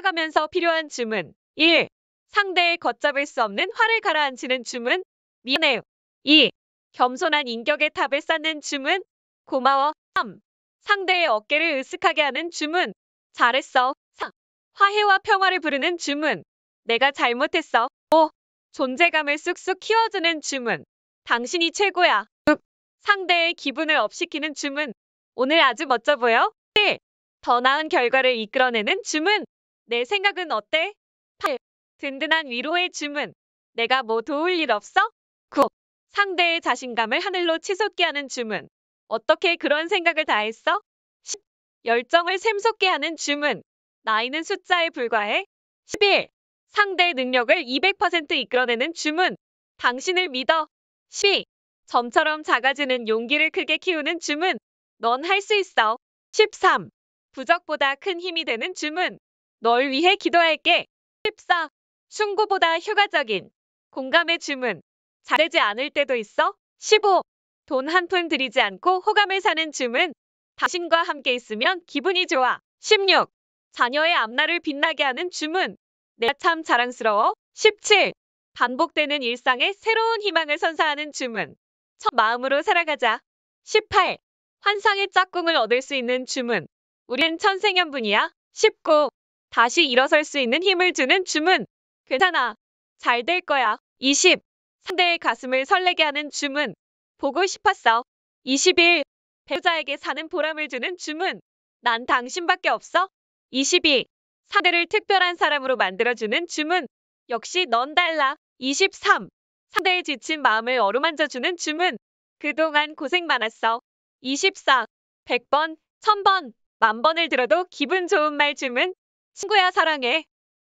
따라가면서 필요한 주문 1. 상대의 걷잡을 수 없는 화를 가라앉히는 주문 미안해요. 2. 겸손한 인격의 탑을 쌓는 주문 고마워. 3. 상대의 어깨를 으쓱하게 하는 주문 잘했어. 4. 화해와 평화를 부르는 주문 내가 잘못했어. 5. 존재감을 쑥쑥 키워주는 주문 당신이 최고야. 6. 상대의 기분을 업시키는 주문 오늘 아주 멋져 보여. 1. 더 나은 결과를 이끌어내는 주문 내 생각은 어때? 8. 든든한 위로의 주문. 내가 뭐 도울 일 없어? 9. 상대의 자신감을 하늘로 치솟게 하는 주문. 어떻게 그런 생각을 다 했어? 10. 열정을 샘솟게 하는 주문. 나이는 숫자에 불과해. 11. 상대의 능력을 200% 이끌어내는 주문. 당신을 믿어. 12. 점처럼 작아지는 용기를 크게 키우는 주문. 넌 할 수 있어. 13. 부적보다 큰 힘이 되는 주문. 널 위해 기도할게. 14. 충고보다 효과적인 공감의 주문. 잘되지 않을 때도 있어. 15. 돈 한 푼 들이지 않고 호감을 사는 주문. 당신과 함께 있으면 기분이 좋아. 16. 자녀의 앞날을 빛나게 하는 주문. 내가 참 자랑스러워. 17. 반복되는 일상에 새로운 희망을 선사하는 주문. 첫 마음으로 살아가자. 18. 환상의 짝꿍을 얻을 수 있는 주문. 우린 천생연분이야. 19. 다시 일어설 수 있는 힘을 주는 주문. 괜찮아. 잘 될 거야. 20. 상대의 가슴을 설레게 하는 주문. 보고 싶었어. 21. 배우자에게 사는 보람을 주는 주문. 난 당신밖에 없어. 22. 상대를 특별한 사람으로 만들어주는 주문. 역시 넌 달라. 23. 상대의 지친 마음을 어루만져주는 주문. 그동안 고생 많았어. 24. 100번, 1000번, 만번을 들어도 기분 좋은 말 주문. 친구야 사랑해.